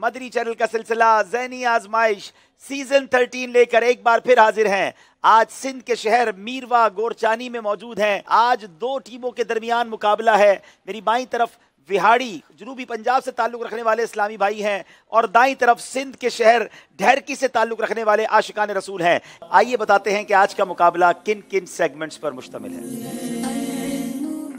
मदरी channel का सिलसिला जैनी आजमाइश सीजन 13 लेकर एक बार फिर हाजिर हैं आज सिंध के शहर मीरवा गोरचानी में मौजूद हैं आज दो टीमों के दरमियान मुकाबला है मेरी बाई तरफ विहाड़ी जनूबी पंजाब से ताल्लुक़ रखने वाले इस्लामी भाई हैं और दाई तरफ सिंध के शहर ढहरकी से ताल्लुक़ रखने वाले आशिकान रसूल हैं आइए बताते हैं कि आज का मुकाबला किन किन सेगमेंट्स पर मुश्तमिल है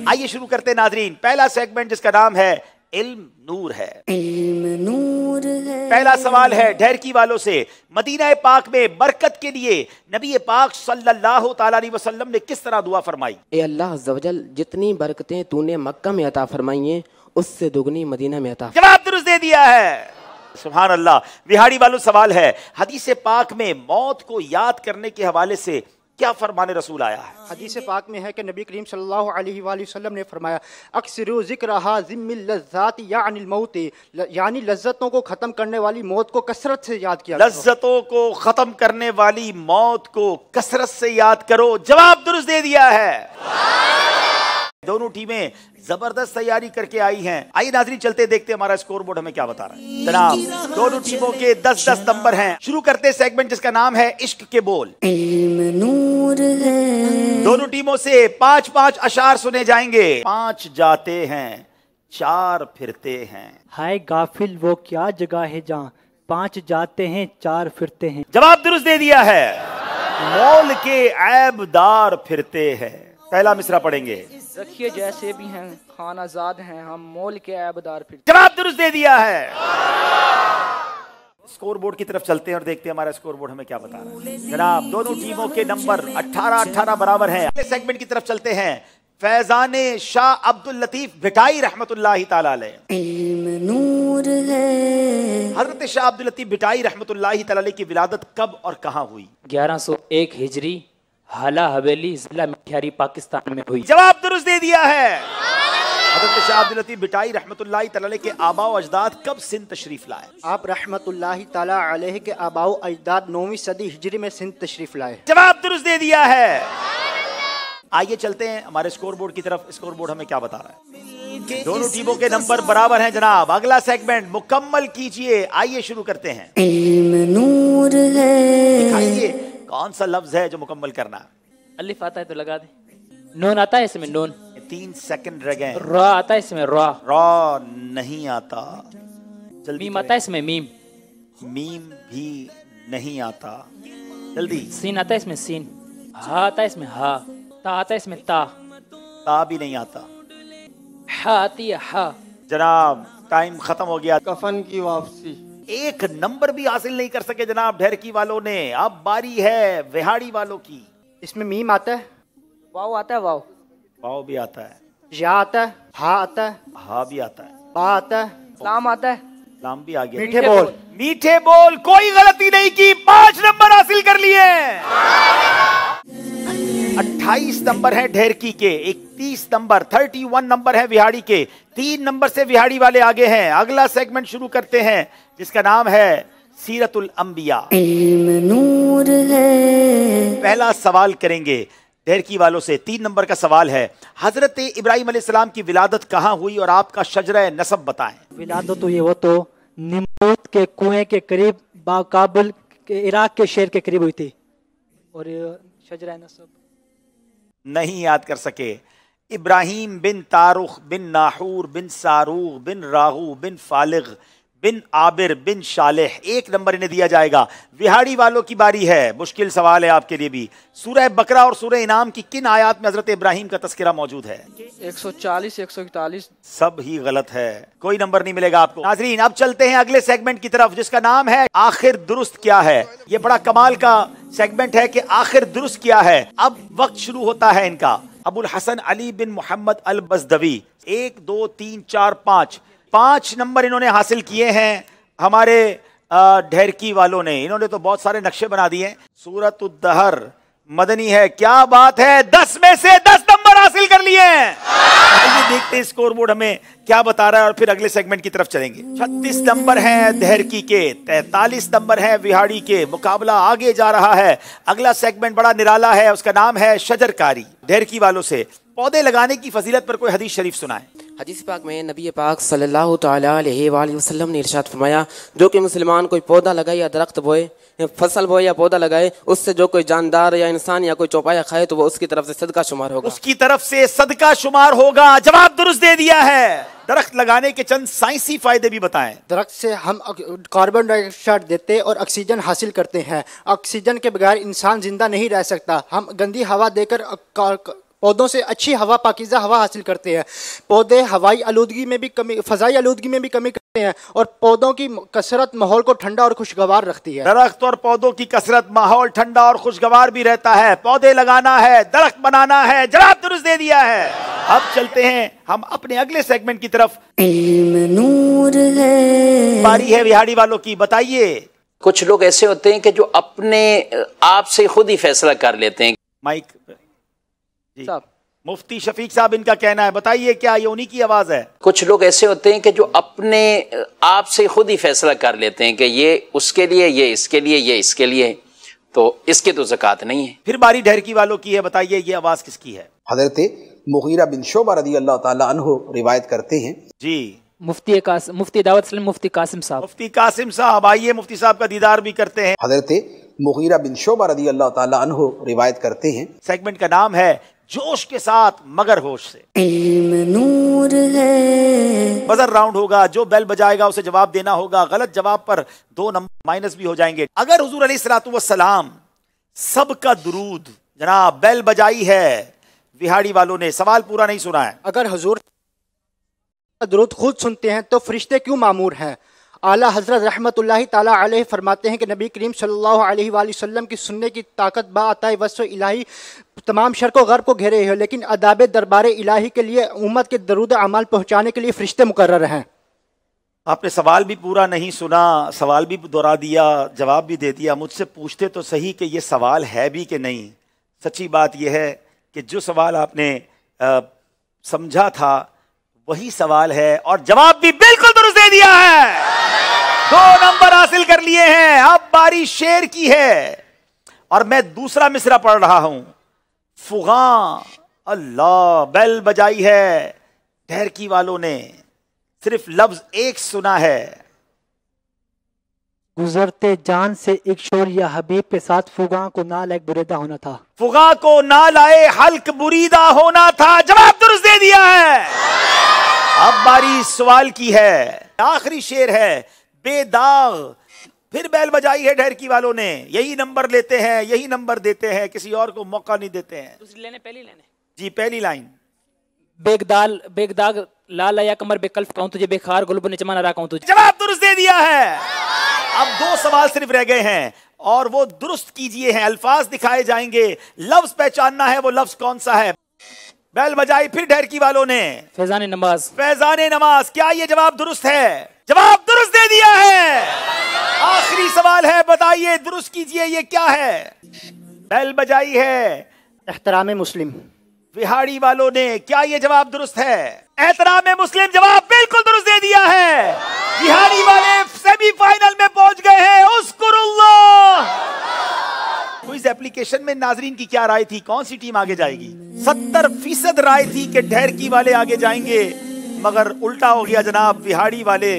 आइए शुरू करते हैं नाजरीन पहला सेगमेंट जिसका नाम है इल्म नूर है इल्म नूर है पहला सवाल है ढेरकी वालों से मदीना पाक में बरकत के लिए नबी पाक सल्लल्लाहु अलैहि वसल्लम ने किस तरह दुआ फरमाई ए अल्लाह जवजल जितनी बरकतें तूने मक्का में अता फरमाई हैं उससे दुगनी मदीना में अता जवाब दुरुस्त दे दिया है सुबहान अल्लाह बिहारी वालों सवाल है हदीस पाक में मौत को याद करने के हवाले से क्या फरमान रसूल आया है हदीस पाक में है कि नबी करीम सल्लल्लाहु अलैहि वसल्लम ने फरमाया अक्सर जिक्र लज्जात मौत यानी लज्जतों को ख़त्म करने वाली मौत को कसरत से याद किया लज्जतों को ख़त्म करने वाली मौत को कसरत से याद करो जवाब दुरुस्त दे दिया है दोनों टीमें जबरदस्त तैयारी करके आई हैं आई नाजरी चलते देखते हमारा स्कोर बोर्ड हमें क्या बता रहा है जनाब दोनों टीमों के दस दस नंबर हैं शुरू करते सेगमेंट जिसका नाम है इश्क के बोल नूर है दोनों टीमों से पांच पांच अशार सुने जाएंगे पांच जाते हैं चार फिरते हैं हाय गाफिल वो क्या जगह है जहाँ पांच जाते हैं चार फिरते हैं जवाब दुरुस्त दे दिया है मोल के ऐबदार फिरते हैं पहला मिश्रा पढ़ेंगे रखिए जैसे भी हैं खान आजाद हैं हम मोल के ऐबदार फिर जवाब दुरुस्त दे दिया है स्कोर बोर्ड की तरफ चलते हैं और देखते हैं हमारा स्कोर बोर्ड हमें क्या बता रहा है जनाब दोनों टीमों के नंबर 18 18 बराबर हैं अगले सेगमेंट की तरफ चलते हैं फैजान शाह अब्दुल लतीफ भिटाई रहमतुल्लाह नूर है हजरत शाह अब्दुल लतीफ भिटाई रहमतुल्लाह की विलादत कब और कहां हुई 1101 हिजरी हाला हवेली इसला मिख्यारी पाकिस्तान में हुई जवाब दुरुस्त दे दिया है बिटाई के अजदाद कब सिंध तशरीफ लाए आप अलैह के अजदाद नौवीं सदी हिजरी में सिंध तशरीफ लाए जवाब दुरुस्त दे दिया है आइए चलते हैं हमारे स्कोर बोर्ड की तरफ स्कोर बोर्ड हमें क्या बता रहा है दोनों टीमों के नंबर बराबर हैं जनाब अगला सेगमेंट मुकम्मल कीजिए आइए शुरू करते हैं नूर है कौन सा लफ्ज है जो मुकम्मल करना अलिफ आता है तो लगा दे नून आता है इसमें नून तीन सेकंड रह गए रॉ आता है इसमें रॉ रॉ नहीं आता जल्दी मीम आता है इसमें मीम मीम भी नहीं आता जल्दी सीन आता है इसमें सीन हा आता है इसमें हा ता आता है इसमें ता ता भी नहीं आता हा आती है हा जनाब टाइम खत्म हो गया कफन की वापसी एक नंबर भी हासिल नहीं कर सके जनाब ढेरकी वालों ने अब बारी है विहाड़ी वालों की इसमें मीम आता है वाओ आता है वाओ वाओ भी आता है या आता है हा आता है हा भी आता है बा आता है लाम आता है लाम भी आ गया मीठे बोल मीठे बोल कोई गलती नहीं की पांच नंबर हासिल कर लिए अट्ठाईस नंबर है ढेरकी के इकतीस नंबर थर्टी वन नंबर है विहाड़ी के तीन नंबर से विहाड़ी वाले आगे हैं अगला सेगमेंट शुरू करते हैं जिसका नाम है सीरतुल अंबिया नूर है पहला सवाल करेंगे ढेरकी वालों से तीन नंबर का सवाल है हजरत इब्राहिम अलैहिस्सलाम की विलादत कहाँ हुई और आपका शजर नसब बताएं विलादत हुई तो वो तो निमोत के कुएं के करीब बाबुल के इराक के शेर के करीब हुई थी और शजरा नसब नहीं याद कर सके इब्राहिम बिन तारुख बिन नाहूर बिन सारूख बिन राहू बिन फालिग बिन आबिर बिन शालिह एक नंबर इन्हें दिया जाएगा विहाड़ी वालों की बारी है मुश्किल सवाल है आपके लिए भी सूरह बकरा और सूरह इनाम की किन आयात में हजरत इब्राहिम का तस्करा मौजूद है 140 141 सब ही गलत है कोई नंबर नहीं मिलेगा आपको नाजरीन अब चलते हैं अगले सेगमेंट की तरफ जिसका नाम है आखिर दुरुस्त क्या है ये बड़ा कमाल का सेगमेंट है कि आखिर दुरुस्त किया है अब वक्त शुरू होता है इनका अबुल हसन अली बिन मोहम्मद अल बजदवी एक दो तीन चार पाँच पाँच नंबर इन्होंने हासिल किए हैं हमारे ढेरकी वालों ने इन्होंने तो बहुत सारे नक्शे बना दिए सूरत उद्दहर मदनी है क्या बात है दस में से दस हासिल कर लिए हैं देखते हैं स्कोर बोर्ड हमें क्या बता रहा है और फिर अगले सेगमेंट की तरफ चलेंगे 36 नंबर है धैरकी के 43 नंबर है विहाड़ी के मुकाबला आगे जा रहा है अगला सेगमेंट बड़ा निराला है उसका नाम है शजरकारी धैरकी वालों से पौधे लगाने की फजीलत पर कोई हदीस शरीफ सुनाए हदीस पाक में नबी पाक सल्लल्लाहु अलैहि वसल्लम ने इरशाद फरमाया जो कि मुसलमान कोई पौधा लगाए या दरख्त बोए फसल बोए या पौधा लगाए उससे जो कोई जानदार या इंसान या कोई चौपाया खाए तो वो उसकी तरफ से सदका शुमार होगा उसकी तरफ से सदका शुमार होगा जवाब दुरुस्त दे दिया है दरख्त लगाने के चंद साइंसी फायदे भी बताएं दरख्त से हम कार्बन डाइऑक्साइड देते और ऑक्सीजन हासिल करते हैं ऑक्सीजन के बगैर इंसान जिंदा नहीं रह सकता हम गंदी हवा देकर पौधों से अच्छी हवा पाकिज़ा हवा हासिल करते हैं पौधे हवाई आलूदगी में भी कमी फ़जाई आलूदगी में भी कमी करते हैं और पौधों की कसरत माहौल को ठंडा और खुशगवार रखती है दरख्त और पौधों की कसरत माहौल ठंडा और खुशगवार भी रहता है पौधे लगाना है दरख्त बनाना है जरा दुरुस्त दे दिया है अब चलते हैं हम अपने अगले सेगमेंट की तरफ नूर है बारी है बिहारी वालों की बताइए कुछ लोग ऐसे होते हैं कि जो अपने आप से खुद ही फैसला कर लेते हैं माइक साहब मुफ्ती शफीक साहब इनका कहना है बताइए क्या ये उन्हीं की आवाज है कुछ लोग ऐसे होते हैं कि जो अपने आप से खुद ही फैसला कर लेते हैं कि ये उसके लिए ये इसके लिए ये इसके लिए तो इसके तो जक़ात नहीं है फिर बारी ढहरकी वालों की है बताइए ये आवाज किसकी है हजरत मुगीरा बिन शोबा रजी अल्लाह तु रिवायत करते हैं जी मुफ्ती कासिम मुफ्ती दावत मुफ्ती कासिम साहब मुफ्ती कासिम साहब आइए मुफ्ती साहब का दीदार भी करते हैं हजरत मुगीरा बिन शोबा रजी अल्लाह तु रिवायत करते हैं सेगमेंट का नाम है जोश के साथ मगर होश से नूर है बजर राउंड होगा जो बेल बजाएगा उसे जवाब देना होगा गलत जवाब पर दो नंबर माइनस भी हो जाएंगे अगर हजूर अली सलाम सबका दरूद जनाब बेल बजाई है बिहाड़ी वालों ने सवाल पूरा नहीं सुना है अगर हजूर दरूद खुद सुनते हैं तो फरिश्ते क्यों मामूर हैं आला हज़रत रहमत ताला फरमाते हैं कि नबी करीम सल्लल्लाहु अलैहि वसल्लम की सुनने की ताकत बाता वस इलाही तमाम शर्क व गर्ब को घेरे हुए लेकिन अदाब दरबार इलाही के लिए उम्मत के दरुद अमाल पहुँचाने के लिए फ़रिश्ते मुकर हैं आपने सवाल भी पूरा नहीं सुना सवाल भी दोहरा दिया जवाब भी दे दिया मुझसे पूछते तो सही कि ये सवाल है भी कि नहीं सच्ची बात यह है कि जो सवाल आपने आ, समझा था वही सवाल है और जवाब भी बिल्कुल दुरुस्त दे दिया है दो नंबर हासिल कर लिए हैं अब बारी शेर की है और मैं दूसरा मिसरा पढ़ रहा हूं फुगा अल्लाह बेल बजाई है ठहरकी वालों ने सिर्फ लफ्ज एक सुना है गुजरते जान से एक शोर या हबीब के साथ फुगा को ना लाए बुरीदा होना था फुगा को ना लाए हल्क बुरीदा होना था जवाब दुरुस्त दे दिया है अब बारी सवाल की है आखिरी शेर है बेदाग फिर बैल बजाई है ढेरकी वालों ने यही नंबर लेते हैं यही नंबर देते हैं किसी और को मौका नहीं देते हैं लेने पहली लेने जी पहली लाइन बेगदाल बेगदाग लाल या कमर बेकल्फ कहूं तुझे बेखार गुलबन ने चमाना रहा कहूं तुझे जवाब दुरुस्त दे दिया है अब दो सवाल सिर्फ रह गए हैं और वो दुरुस्त कीजिए हैं अल्फाज दिखाए जाएंगे लफ्ज पहचानना है वो लफ्ज कौन सा है बैल बजाई फिर ढेरकी वालों ने फैजान नमाज फैजान नमाज क्या ये जवाब दुरुस्त है जवाब दुरुस्त दे दिया है आखिरी सवाल है बताइए दुरुस्त कीजिए ये क्या है बैल बजाई है एहतराम मुस्लिम बिहाड़ी वालों ने क्या ये जवाब दुरुस्त है एहतराम मुस्लिम जवाब बिल्कुल दुरुस्त दे दिया है बिहारी वाले सेमीफाइनल में पहुंच गए हैं उस इस एप्लीकेशन में नाजरीन की क्या राय थी कौन सी टीम आगे जाएगी सत्तर फीसद राय थी कि की वाले आगे जाएंगे मगर उल्टा हो गया जनाब बिहाड़ी वाले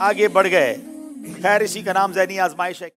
आगे बढ़ गए खैर इसी का नाम जैनी आजमाइश है